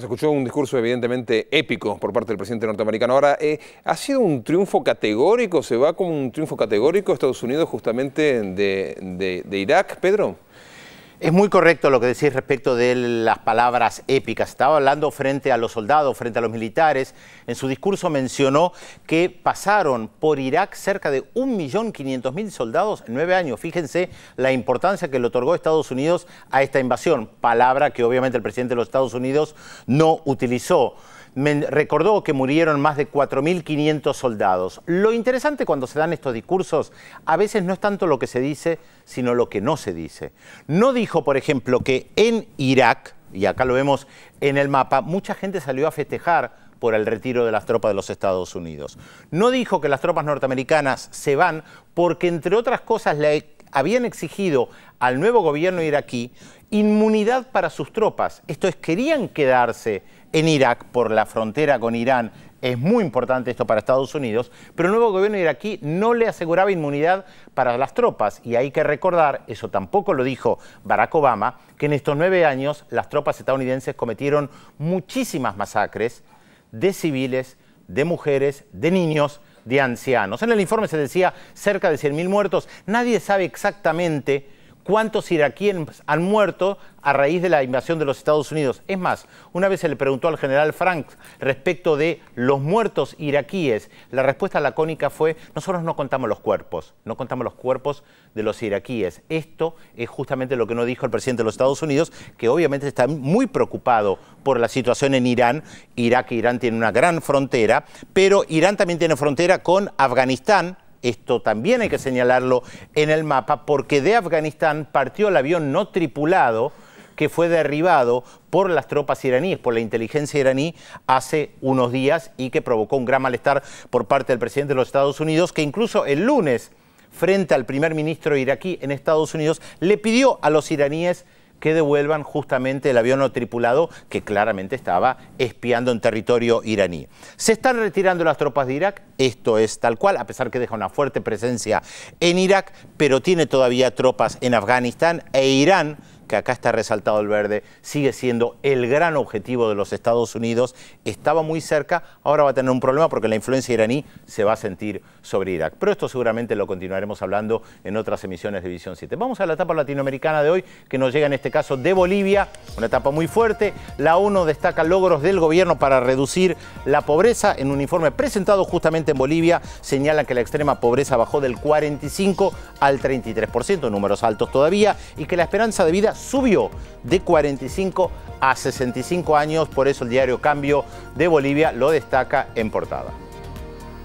Se escuchó un discurso evidentemente épico por parte del presidente norteamericano. Ahora, eh, ¿ha sido un triunfo categórico? ¿Se va como un triunfo categórico Estados Unidos justamente de Irak, Pedro? Es muy correcto lo que decís respecto de las palabras épicas. Estaba hablando frente a los soldados, frente a los militares. En su discurso mencionó que pasaron por Irak cerca de 1.500.000 soldados en nueve años. Fíjense la importancia que le otorgó Estados Unidos a esta invasión, palabra que obviamente el presidente de los Estados Unidos no utilizó. Me recordó que murieron más de 4.500 soldados. Lo interesante cuando se dan estos discursos, a veces no es tanto lo que se dice, sino lo que no se dice. No dijo, por ejemplo, que en Irak, y acá lo vemos en el mapa, mucha gente salió a festejar por el retiro de las tropas de los Estados Unidos. No dijo que las tropas norteamericanas se van porque, entre otras cosas, le habían exigido al nuevo gobierno iraquí inmunidad para sus tropas. Esto es, querían quedarse en Irak por la frontera con Irán es muy importante esto para Estados Unidos, pero el nuevo gobierno iraquí no le aseguraba inmunidad para las tropas y hay que recordar, eso tampoco lo dijo Barack Obama, que en estos nueve años las tropas estadounidenses cometieron muchísimas masacres de civiles, de mujeres, de niños, de ancianos. En el informe se decía cerca de 100.000 muertos, nadie sabe exactamente cuántos iraquíes han muerto a raíz de la invasión de los Estados Unidos. Es más, una vez se le preguntó al general Frank respecto de los muertos iraquíes, la respuesta lacónica fue, nosotros no contamos los cuerpos, no contamos los cuerpos de los iraquíes. Esto es justamente lo que no dijo el presidente de los Estados Unidos, que obviamente está muy preocupado por la situación en Irán. Irak e Irán tienen una gran frontera, pero Irán también tiene frontera con Afganistán, esto también hay que señalarlo en el mapa, porque de Afganistán partió el avión no tripulado que fue derribado por las tropas iraníes, por la inteligencia iraní, hace unos días y que provocó un gran malestar por parte del presidente de los Estados Unidos, que incluso el lunes, frente al primer ministro iraquí en Estados Unidos, le pidió a los iraníes que devuelvan justamente el avión no tripulado que claramente estaba espiando en territorio iraní. Se están retirando las tropas de Irak, esto es tal cual, a pesar que deja una fuerte presencia en Irak, pero tiene todavía tropas en Afganistán e Irán que acá está resaltado el verde, sigue siendo el gran objetivo de los Estados Unidos, estaba muy cerca, ahora va a tener un problema porque la influencia iraní se va a sentir sobre Irak. Pero esto seguramente lo continuaremos hablando en otras emisiones de Visión 7. Vamos a la etapa latinoamericana de hoy, que nos llega en este caso de Bolivia, una etapa muy fuerte. La ONU destaca logros del gobierno para reducir la pobreza. En un informe presentado justamente en Bolivia, señalan que la extrema pobreza bajó del 45 al 33%, números altos todavía, y que la esperanza de vida subió de 45 a 65 años, por eso el diario Cambio de Bolivia lo destaca en portada.